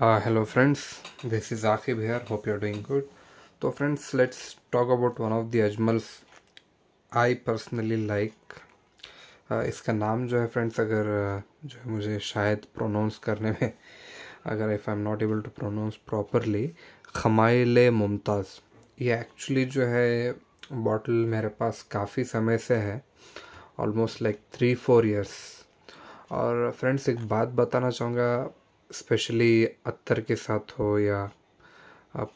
friends this is Aqib here hope you are doing good तो friends let's talk about one of the Ajmal's I personally like इसका नाम जो है friends अगर uh, जो है मुझे शायद प्रोनाउंस करने में अगर if I am not able to pronounce properly खमाइल मुमताज़ ये एक्चुअली जो है बॉटल मेरे पास काफ़ी समय से है almost like three four years और फ्रेंड्स एक बात बताना चाहूँगा स्पेशली अत्तर के साथ हो या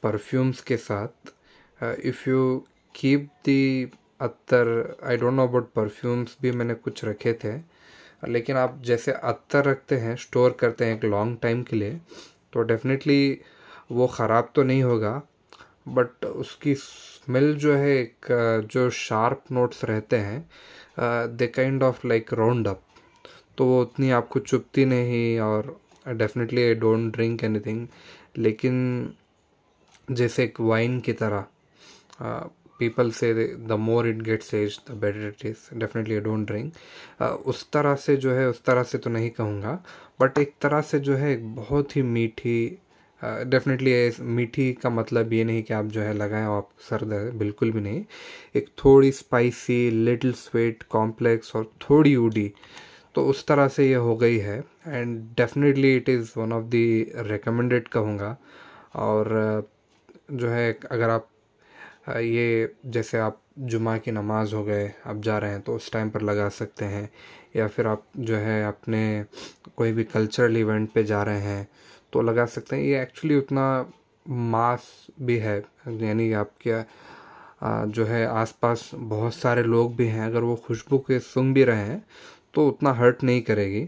परफ्यूम्स के साथ if you keep the attar I don't know about perfumes भी मैंने कुछ रखे थे लेकिन आप जैसे अत्तर रखते हैं स्टोर करते हैं एक लॉन्ग टाइम के लिए तो डेफिनेटली वो ख़राब तो नहीं होगा बट उसकी स्मेल जो है एक जो शार्प नोट्स रहते हैं they kind of like round up तो वो उतनी आपको चुपती नहीं और definitely I don't drink anything लेकिन जैसे एक वाइन की तरह people say the more it gets age the better it is definitely I don't drink उस तरह से जो है उस तरह से तो नहीं कहूँगा बट एक तरह से जो है बहुत ही मीठी डेफिनेटली uh, मीठी का मतलब ये नहीं कि आप जो है लगाएं और आप सर दर्द बिल्कुल भी नहीं एक थोड़ी स्पाइसी लिटिल स्वीट कॉम्प्लेक्स और थोड़ी उडी तो उस तरह से ये हो गई है and definitely it is one of the recommended कहूँगा और जो है अगर आप ये जैसे आप जुमा की नमाज़ हो गए आप जा रहे हैं तो उस टाइम पर लगा सकते हैं या फिर आप जो है अपने कोई भी कल्चरल इवेंट पे जा रहे हैं तो लगा सकते हैं ये एक्चुअली उतना मास भी है यानी आपके जो है आसपास बहुत सारे लोग भी हैं अगर वो खुशबू के सुन भी रहे हैं तो उतना हर्ट नहीं करेगी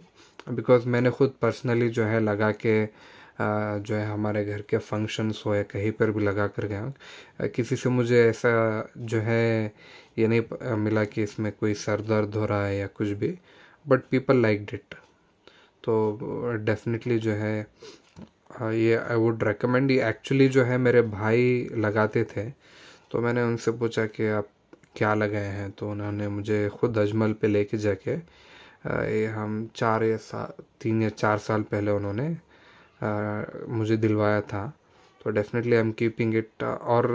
बिकॉज़ मैंने ख़ुद पर्सनली जो है लगा के जो है हमारे घर के फंक्शंस हो या कहीं पर भी लगा कर गया किसी से मुझे ऐसा जो है ये नहीं मिला कि इसमें कोई सर दर्द हो रहा है या कुछ भी बट पीपल लाइक डिट तो डेफिनेटली जो है ये आई वुड रिकमेंड ये एक्चुअली जो है मेरे भाई लगाते थे तो मैंने उनसे पूछा कि आप क्या लगाए हैं तो उन्होंने मुझे ख़ुद अजमल पे लेके जाके ये हम चार या सा तीन या चार साल पहले उन्होंने मुझे दिलवाया था तो definitely I am keeping it और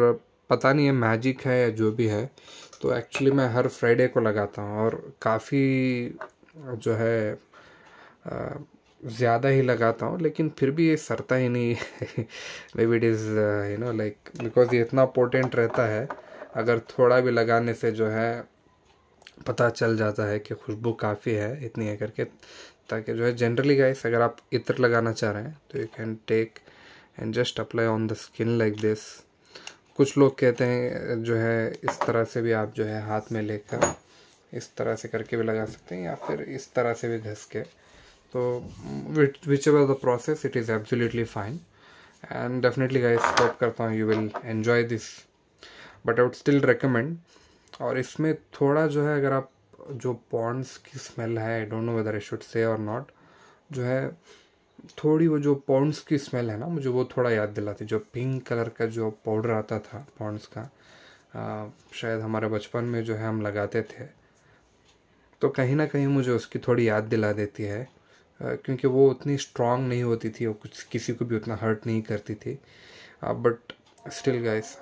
पता नहीं है मैजिक है या जो भी है तो एक्चुअली मैं हर फ्राइडे को लगाता हूँ और काफ़ी जो है ज़्यादा ही लगाता हूँ लेकिन फिर भी ये सरता ही नहीं maybe it is you know like because ये इतना इम्पोर्टेंट रहता है अगर थोड़ा भी लगाने से जो है पता चल जाता है कि खुशबू काफ़ी है इतनी है करके ताकि जो है जनरली गाइस अगर आप इत्र लगाना चाह रहे हैं तो you can take and just apply on the skin like this कुछ लोग कहते हैं जो है इस तरह से भी आप जो है हाथ में लेकर इस तरह से करके भी लगा सकते हैं या फिर इस तरह से भी घस के तो whichever the process it is absolutely fine and definitely guys stop करता हूँ you will enjoy this but I would still recommend और इसमें थोड़ा जो है अगर आप जो पॉन्ड्स की स्मेल है I don't know whether I should say और नॉट जो है थोड़ी वो जो पॉन्ड्स की स्मेल है ना मुझे वो थोड़ा याद दिलाती जो पिंक कलर का जो पाउडर आता था पॉन्ड्स का आ, शायद हमारे बचपन में जो है हम लगाते थे तो कहीं ना कहीं मुझे उसकी थोड़ी याद दिला देती है आ, क्योंकि वो उतनी स्ट्रांग नहीं होती थी और कुछ किसी को भी उतना हर्ट नहीं करती थी बट स्टिल गाइस